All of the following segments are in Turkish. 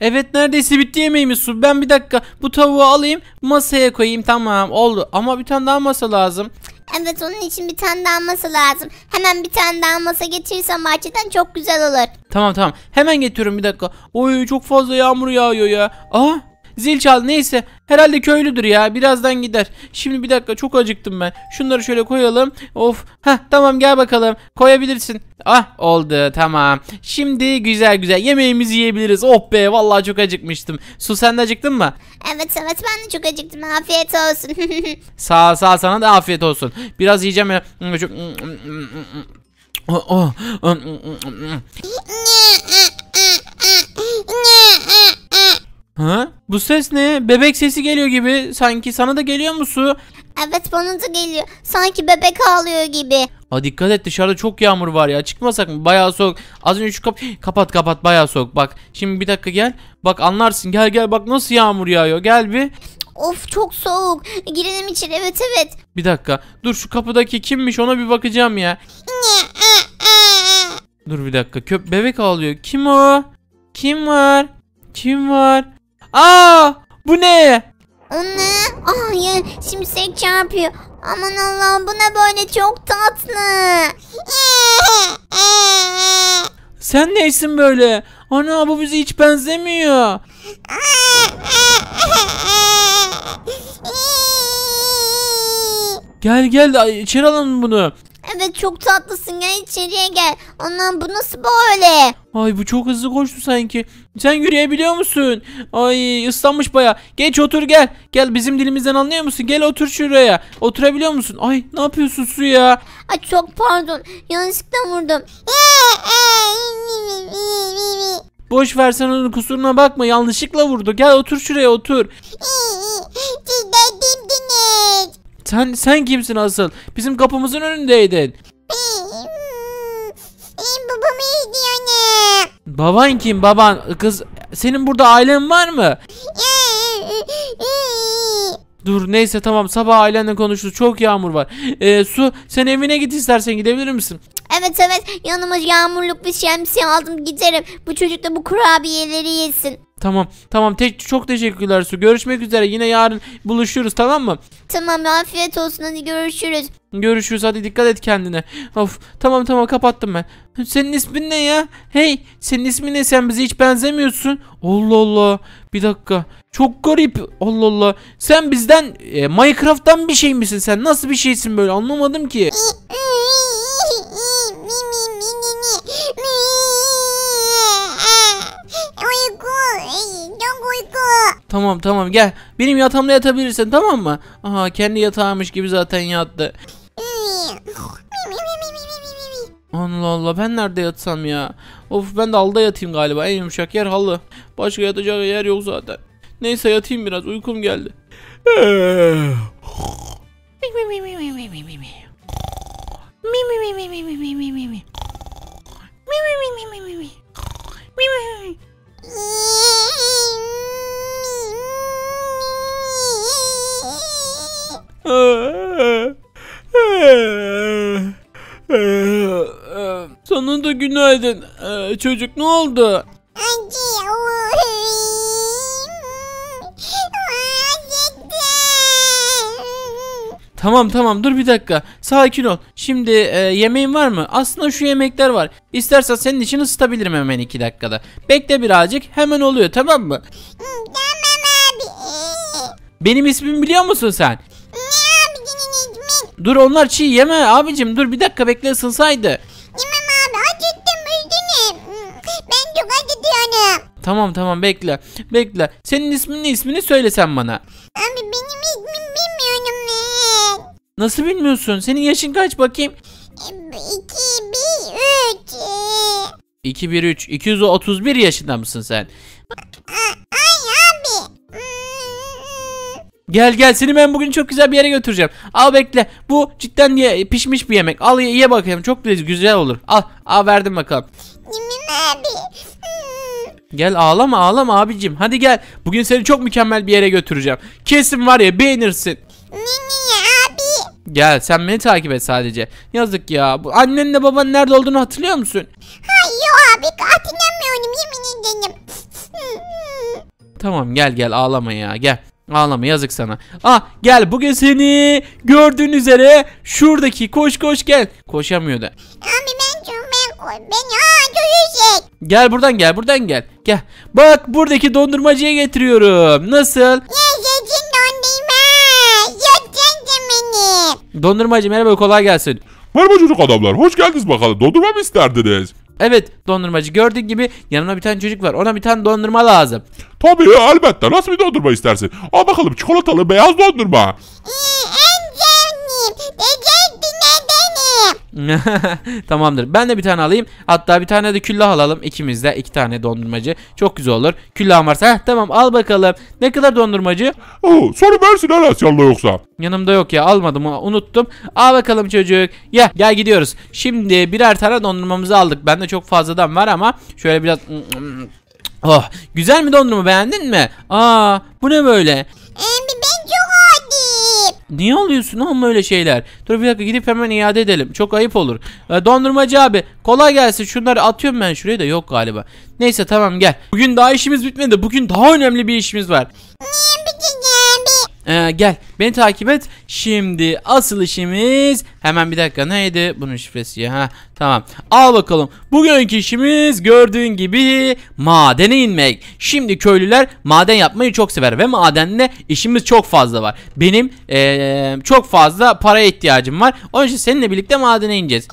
Evet neredeyse bitti yemeğimiz su. Ben bir dakika bu tavuğu alayım masaya koyayım tamam oldu. Ama bir tane daha masa lazım. Evet onun için bir tane daha masa lazım. Hemen bir tane daha masa getirirsen bahçeden çok güzel olur. Tamam tamam hemen getiriyorum bir dakika. Oy çok fazla yağmur yağıyor ya. Aa Zil çal neyse. Herhalde köylüdür ya. Birazdan gider. Şimdi bir dakika çok acıktım ben. Şunları şöyle koyalım. Of. Ha tamam gel bakalım. Koyabilirsin. Ah oldu tamam. Şimdi güzel güzel yemeğimizi yiyebiliriz. Oh be vallahi çok acıkmıştım. Su sen de acıktın mı? Evet evet ben de çok acıktım. Afiyet olsun. sağ sağ sana da afiyet olsun. Biraz yiyeceğim ya. Çok... Oh, oh. Bu ses ne? Bebek sesi geliyor gibi. Sanki sana da geliyor mu su? Evet bana da geliyor. Sanki bebek ağlıyor gibi. Ha dikkat et dışarıda çok yağmur var ya. Çıkmasak mı? Bayağı soğuk. Az önce şu kap kapat kapat bayağı soğuk. Bak şimdi bir dakika gel. Bak anlarsın. Gel gel bak nasıl yağmur yağıyor. Gel bir. Of çok soğuk. Girelim içeri. Evet evet. Bir dakika. Dur şu kapıdaki kimmiş ona bir bakacağım ya. Dur bir dakika. Köp bebek ağlıyor. Kim o? Kim var? Kim var? Aa bu ne? O ne? Hayır şimşek çarpıyor. Aman Allah'ım bu ne böyle çok tatlı. Sen neysin böyle? Ana bu bize hiç benzemiyor. gel gel içeri alalım bunu. Evet çok tatlısın gel içeriye gel. Anam bu nasıl böyle? Ay bu çok hızlı koştu sanki. Sen yürüyebiliyor musun? Ay ıslanmış baya. Geç otur gel. Gel bizim dilimizden anlıyor musun? Gel otur şuraya. Oturabiliyor musun? Ay ne yapıyorsun su ya? Ay çok pardon. Yanlışlıkla vurdum. Boş versen onun kusuruna bakma. Yanlışlıkla vurdu. Gel otur şuraya otur. Sen sen kimsin asıl? Bizim kapımızın önündeydin. Babamı izliyor ne? Baban kim baban? Kız senin burada ailen var mı? Dur neyse tamam sabah ailenle konuştuk çok yağmur var. Ee, Su sen evine git istersen gidebilir misin? Evet evet yanıma yağmurluk bir şemsiye aldım giderim. Bu çocuk da bu kurabiyeleri yesin. Tamam tamam tek çok teşekkürler Su. Görüşmek üzere yine yarın buluşuruz tamam mı? Tamam afiyet olsun hadi görüşürüz. Görüşürüz hadi dikkat et kendine. Of tamam tamam kapattım ben. Senin ismin ne ya? Hey senin ismin ne sen bize hiç benzemiyorsun. Allah Allah bir dakika. Çok garip Allah Allah. Sen bizden e, Minecraft'tan bir şey misin sen? Nasıl bir şeysin böyle anlamadım ki. Tamam tamam gel. Benim yatağımda yatabilirsin tamam mı? Aha kendi yatağımış gibi zaten yattı. Allah Allah ben nerede yatsam ya? Of ben de halda yatayım galiba. En yumuşak yer halı. Başka yatacak yer yok zaten. Neyse yatayım biraz uykum geldi. oldu günaydın. Ee, çocuk ne oldu? Anne Tamam tamam dur bir dakika. Sakin ol. Şimdi e, yemeğin var mı? Aslında şu yemekler var. istersen senin için ısıtabilirim hemen iki dakikada. Bekle birazcık hemen oluyor tamam mı? Tamam abi. Benim ismimi biliyor musun sen? Ne abicinin ismin? Dur onlar çiğ yeme abicim dur bir dakika bekle ısınsaydı. yok hadi Tamam tamam bekle. Bekle. Senin isminin ismini söyle sen bana. Abi benim ismim bilmiyorum ne. Nasıl bilmiyorsun? Senin yaşın kaç bakayım? 2, 1, 3. 2, 1, 3. 231 yaşında mısın sen? ay abi Gel gel seni ben bugün çok güzel bir yere götüreceğim. Al bekle. Bu cidden ye, pişmiş bir yemek. Al ye, ye bakayım. Çok güzel olur. Al, al verdim bakalım abi. Gel ağlama ağlama abicim. Hadi gel. Bugün seni çok mükemmel bir yere götüreceğim. Kesin var ya beğenirsin. Niye abi? Gel sen beni takip et sadece. Yazık ya. Bu annenle babanın nerede olduğunu hatırlıyor musun? Hayır abi hatırlamıyorum yemin ederim. tamam gel gel ağlama ya gel. Ağlama yazık sana. Ah gel bugün seni gördüğün üzere şuradaki koş koş gel. Koşamıyordu. Ama Oy beni aa dövecek. Gel buradan gel buradan gel. Gel. Bak buradaki dondurmacıya getiriyorum. Nasıl? Yaşasın dondurma. Yaşasın beni. Dondurmacı merhaba kolay gelsin. Merhaba çocuk adamlar. Hoş geldiniz bakalım. Dondurma mı isterdiniz? Evet dondurmacı gördüğün gibi yanına bir tane çocuk var. Ona bir tane dondurma lazım. Tabii elbette. Nasıl bir dondurma istersin? Al bakalım çikolatalı beyaz dondurma. İyi. Tamamdır. Ben de bir tane alayım. Hatta bir tane de küllah alalım. İkimiz de iki tane dondurmacı. Çok güzel olur. Küllah varsa. Heh, tamam al bakalım. Ne kadar dondurmacı? Oo, sonra versin her Asyalı yoksa. Yanımda yok ya almadım unuttum. Al bakalım çocuk. Ya gel gidiyoruz. Şimdi birer tane dondurmamızı aldık. Bende çok fazladan var ama şöyle biraz Oh, güzel mi dondurma beğendin mi? Aa, bu ne böyle? Niye alıyorsun oğlum öyle şeyler? Dur bir dakika gidip hemen iade edelim. Çok ayıp olur. E, dondurmacı abi kolay gelsin. Şunları atıyorum ben şuraya da yok galiba. Neyse tamam gel. Bugün daha işimiz bitmedi. Bugün daha önemli bir işimiz var. Ee, gel beni takip et. Şimdi asıl işimiz hemen bir dakika neydi bunun şifresi ya ha tamam. Al bakalım. Bugünkü işimiz gördüğün gibi madene inmek. Şimdi köylüler maden yapmayı çok sever ve madenle işimiz çok fazla var. Benim ee, çok fazla paraya ihtiyacım var. Onun için seninle birlikte madene ineceğiz.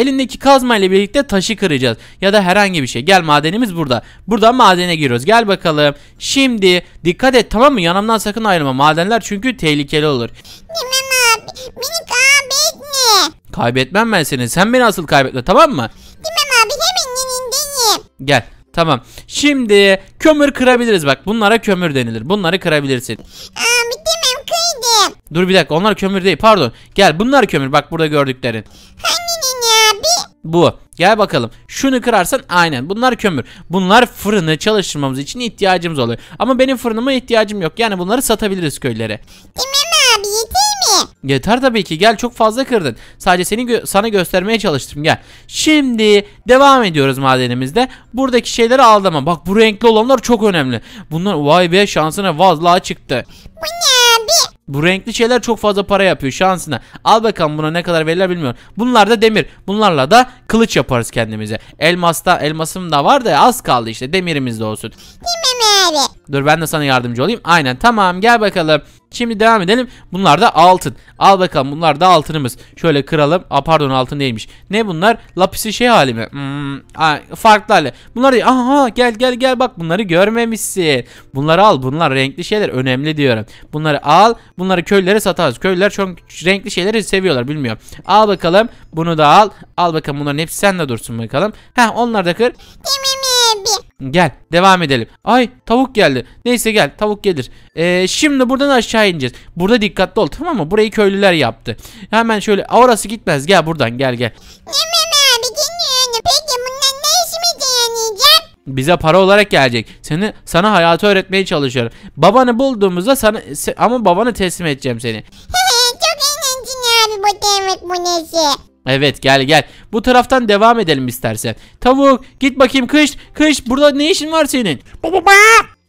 Elindeki kazma ile birlikte taşı kıracağız. Ya da herhangi bir şey. Gel madenimiz burada. Burada madene giriyoruz. Gel bakalım. Şimdi dikkat et tamam mı? Yanımdan sakın ayrılma. Madenler çünkü tehlikeli olur. Demem abi. Beni kaybetme. Kaybetmem ben seni. Sen beni asıl kaybetme tamam mı? Demem abi hemen yanındayım. Gel. Tamam. Şimdi kömür kırabiliriz bak. Bunlara kömür denilir. Bunları kırabilirsin. Abi demem kıydım. Dur bir dakika. Onlar kömür değil. Pardon. Gel bunlar kömür. Bak burada gördüklerin. Hayır. Bu. Gel bakalım. Şunu kırarsan aynen. Bunlar kömür. Bunlar fırını çalıştırmamız için ihtiyacımız oluyor. Ama benim fırınıma ihtiyacım yok. Yani bunları satabiliriz köylere. İmam abi yeter mi? Yeter tabii ki. Gel çok fazla kırdın. Sadece seni gö sana göstermeye çalıştım. Gel. Şimdi devam ediyoruz madenimizde. Buradaki şeyleri al ama. Bak bu renkli olanlar çok önemli. Bunlar vay be şansına vazla çıktı. Bu ne? Bu renkli şeyler çok fazla para yapıyor şansına. Al bakalım buna ne kadar verirler bilmiyorum. Bunlar da demir. Bunlarla da kılıç yaparız kendimize. Elmas da elmasım da var da az kaldı işte demirimiz de olsun. Demir abi. Dur ben de sana yardımcı olayım. Aynen tamam gel bakalım. Şimdi devam edelim. Bunlar da altın. Al bakalım bunlar da altınımız. Şöyle kıralım. A pardon altın değilmiş. Ne bunlar? Lapisi şey hali mi? Hmm, aa, farklı hali. Bunlar aha gel gel gel bak bunları görmemişsin. Bunları al. Bunlar renkli şeyler. Önemli diyorum. Bunları al. Bunları köylere satarız. Köylüler çok renkli şeyleri seviyorlar. Bilmiyorum. Al bakalım. Bunu da al. Al bakalım bunların hepsi sen de dursun bakalım. Heh onları da kır. Demir abi. Gel devam edelim. Ay tavuk geldi. Neyse gel tavuk gelir. Ee, şimdi buradan aşağı ineceğiz. Burada dikkatli ol tamam mı? Burayı köylüler yaptı. Hemen şöyle orası gitmez. Gel buradan gel gel. bize para olarak gelecek. Seni sana hayatı öğretmeye çalışıyorum. Babanı bulduğumuzda sana se- ama babanı teslim edeceğim seni. Çok eğlenceli abi bu demek bu nesi. Evet gel gel. Bu taraftan devam edelim istersen. Tavuk git bakayım kış. Kış burada ne işin var senin?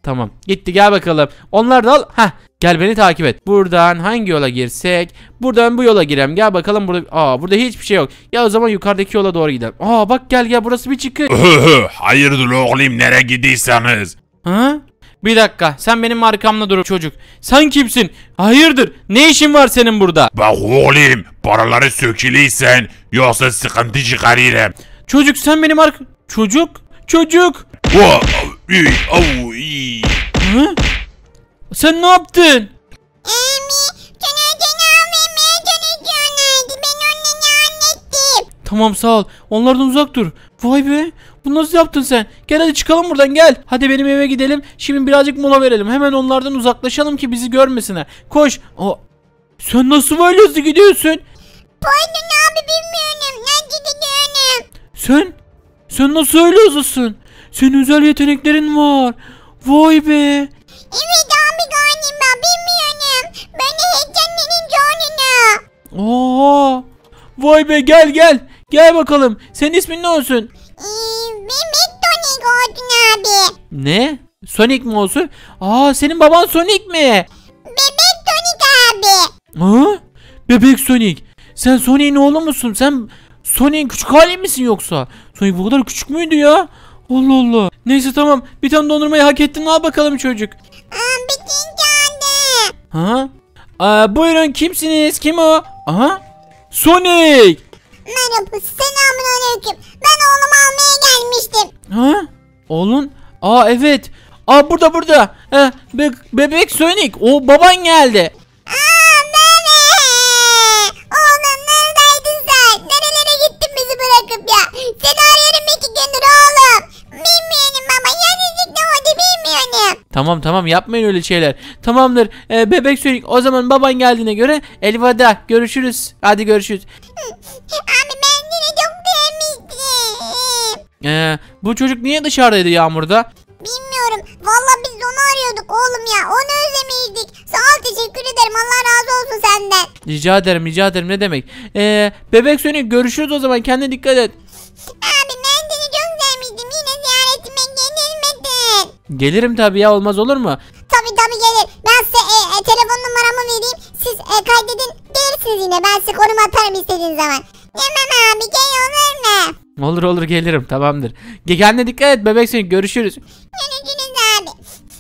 Tamam gitti gel bakalım. Onlar da al. Heh Gel beni takip et. Buradan hangi yola girsek? Buradan bu yola girem. Gel bakalım burada. Aa burada hiçbir şey yok. Ya o zaman yukarıdaki yola doğru gidelim. Aa bak gel gel burası bir çıkış. Hayırdır oğlum nereye gidiyorsanız? Ha? Bir dakika sen benim arkamda dur çocuk. Sen kimsin? Hayırdır? Ne işin var senin burada? Bak oğlum paraları sökülüysen yoksa sıkıntı çıkarırım. Çocuk sen benim ark... Çocuk? Çocuk! Sen ne yaptın? Tamam sağ ol. Onlardan uzak dur. Vay be. Bunu nasıl yaptın sen? Gel hadi çıkalım buradan gel. Hadi benim eve gidelim. Şimdi birazcık mola verelim. Hemen onlardan uzaklaşalım ki bizi görmesine. Koş. O sen nasıl böyle hızlı gidiyorsun? Pardon abi bilmiyorum. Nerede gidiyorum? Sen? Sen nasıl öyle hızlısın? Senin özel yeteneklerin var. Vay be. Evet abi galiba bilmiyorum. Ben de heyecanlanınca onunla. Aa, vay be gel gel. Gel bakalım. Senin ismin ne olsun? abi. Ne? Sonic mi olsun? Aa senin baban Sonic mi? Bebek Sonic abi. Ha? Bebek Sonic. Sen Sonic'in oğlu musun? Sen Sonic'in küçük hali misin yoksa? Sonic bu kadar küçük müydü ya? Allah Allah. Neyse tamam. Bir tane dondurmayı hak ettin. Al bakalım çocuk. Aa, bütün tane. Ha? Aa, buyurun kimsiniz? Kim o? Aha. Sonic. Merhaba. Selamünaleyküm. Ben oğlumu almaya gelmiştim. Ha? Oğlun? Aa evet. Aa burada burada. He, be bebek Sonic. O baban geldi. Aa bebe. Oğlum neredeydin sen? Nerelere gittin bizi bırakıp ya? Seni arıyorum iki gündür oğlum. Bilmiyorum baba. Yanıcık ne oldu bilmiyorum. Tamam tamam yapmayın öyle şeyler. Tamamdır ee, bebek Sonic. O zaman baban geldiğine göre elveda. Görüşürüz. Hadi görüşürüz. Ee, bu çocuk niye dışarıdaydı yağmurda? Bilmiyorum. Valla biz onu arıyorduk oğlum ya. Onu özlemiydik. Sağ ol teşekkür ederim. Allah razı olsun senden. Rica ederim rica ederim ne demek. Ee, bebek Sönük görüşürüz o zaman kendine dikkat et. Abi ben seni çok sevmiştim. Yine ziyaretime gelir misin? Gelirim tabi ya olmaz olur mu? Tabi tabi gelir. Ben size e, e, telefon numaramı vereyim. Siz e, kaydedin. Gelirsiniz yine. Ben size konum atarım istediğiniz zaman. Tamam abi gel. Olur olur gelirim tamamdır. Kendine dikkat et bebeksin görüşürüz. Görüşürüz abi.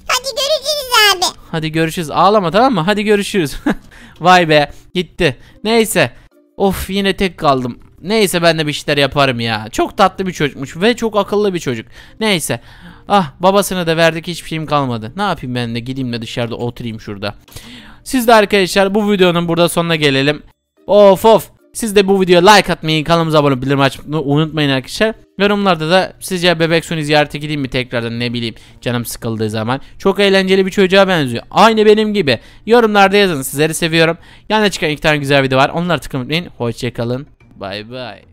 Hadi görüşürüz abi. Hadi görüşürüz ağlama tamam mı? Hadi görüşürüz. Vay be gitti. Neyse. Of yine tek kaldım. Neyse ben de bir şeyler yaparım ya. Çok tatlı bir çocukmuş ve çok akıllı bir çocuk. Neyse. Ah babasına da verdik hiçbir şeyim kalmadı. Ne yapayım ben de gideyim de dışarıda oturayım şurada. Siz de arkadaşlar bu videonun burada sonuna gelelim. Of of siz de bu videoya like atmayı, kanalımıza abone olup bildirim açmayı unutmayın arkadaşlar. Yorumlarda da sizce bebek suni ziyarete gideyim mi tekrardan ne bileyim canım sıkıldığı zaman. Çok eğlenceli bir çocuğa benziyor. Aynı benim gibi. Yorumlarda yazın sizleri seviyorum. Yanına çıkan iki tane güzel video var. Onları tıklamayı unutmayın. Hoşçakalın. Bay bay.